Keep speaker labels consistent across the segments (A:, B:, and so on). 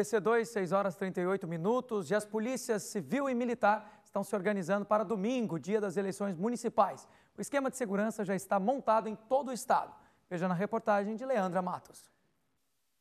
A: BC 2, 6 horas 38 minutos, e as polícias civil e militar estão se organizando para domingo, dia das eleições municipais. O esquema de segurança já está montado em todo o estado. Veja na reportagem de Leandra Matos.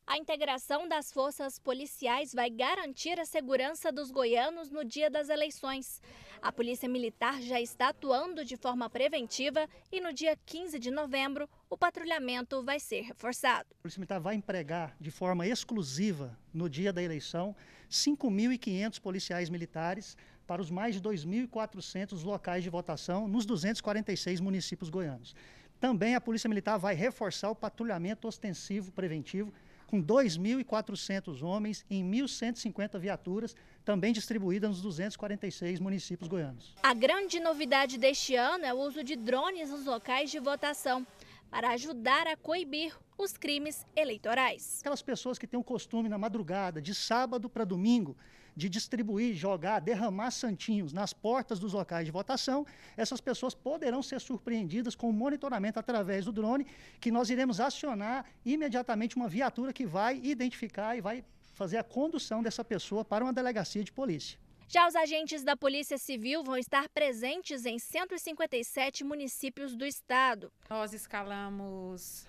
B: A integração das forças policiais vai garantir a segurança dos goianos no dia das eleições. A Polícia Militar já está atuando de forma preventiva e no dia 15 de novembro o patrulhamento vai ser reforçado.
C: A Polícia Militar vai empregar de forma exclusiva, no dia da eleição, 5.500 policiais militares para os mais de 2.400 locais de votação nos 246 municípios goianos. Também a Polícia Militar vai reforçar o patrulhamento ostensivo preventivo com 2.400 homens em 1.150 viaturas, também distribuídas nos 246 municípios goianos.
B: A grande novidade deste ano é o uso de drones nos locais de votação para ajudar a coibir os crimes eleitorais.
C: Aquelas pessoas que têm o costume na madrugada, de sábado para domingo, de distribuir, jogar, derramar santinhos nas portas dos locais de votação, essas pessoas poderão ser surpreendidas com o monitoramento através do drone, que nós iremos acionar imediatamente uma viatura que vai identificar e vai fazer a condução dessa pessoa para uma delegacia de polícia.
B: Já os agentes da Polícia Civil vão estar presentes em 157 municípios do estado. Nós escalamos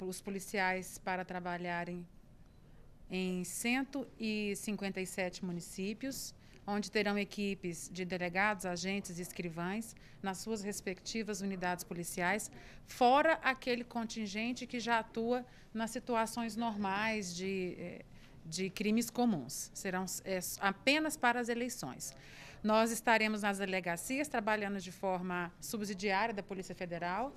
B: os policiais para trabalharem
D: em 157 municípios, onde terão equipes de delegados, agentes e escrivães nas suas respectivas unidades policiais, fora aquele contingente que já atua nas situações normais de, eh, de crimes comuns. Serão é, apenas para as eleições. Nós estaremos nas delegacias trabalhando de forma subsidiária da Polícia Federal,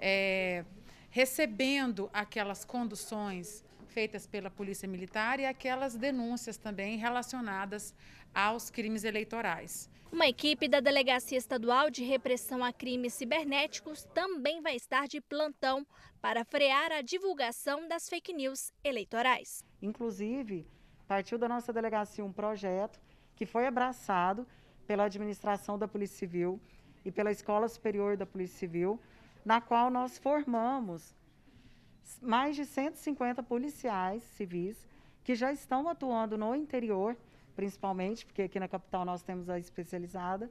D: é, recebendo aquelas conduções feitas pela Polícia Militar e aquelas denúncias também relacionadas aos crimes eleitorais.
B: Uma equipe da Delegacia Estadual de Repressão a Crimes Cibernéticos também vai estar de plantão para frear a divulgação das fake news eleitorais.
A: Inclusive, partiu da nossa delegacia um projeto que foi abraçado pela administração da Polícia Civil e pela Escola Superior da Polícia Civil, na qual nós formamos mais de 150 policiais civis que já estão atuando no interior, principalmente, porque aqui na capital nós temos a especializada,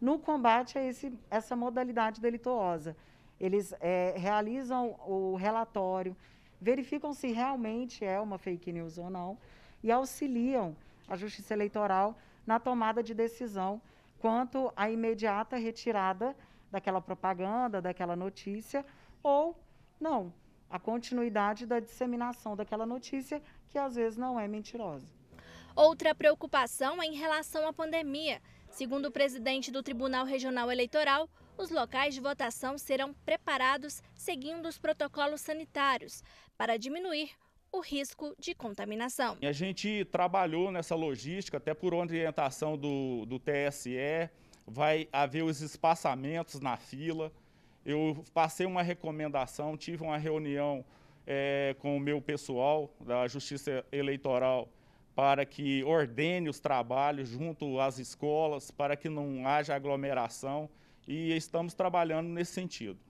A: no combate a esse, essa modalidade delituosa. Eles é, realizam o relatório, verificam se realmente é uma fake news ou não e auxiliam a Justiça Eleitoral na tomada de decisão quanto à imediata retirada daquela propaganda, daquela notícia ou não a continuidade da disseminação daquela notícia, que às
B: vezes não é mentirosa. Outra preocupação é em relação à pandemia. Segundo o presidente do Tribunal Regional Eleitoral, os locais de votação serão preparados seguindo os protocolos sanitários para diminuir o risco de contaminação.
A: A gente trabalhou nessa logística, até por orientação do, do TSE, vai haver os espaçamentos na fila. Eu passei uma recomendação, tive uma reunião é, com o meu pessoal da Justiça Eleitoral para que ordene os trabalhos junto às escolas, para que não haja aglomeração, e estamos trabalhando nesse sentido.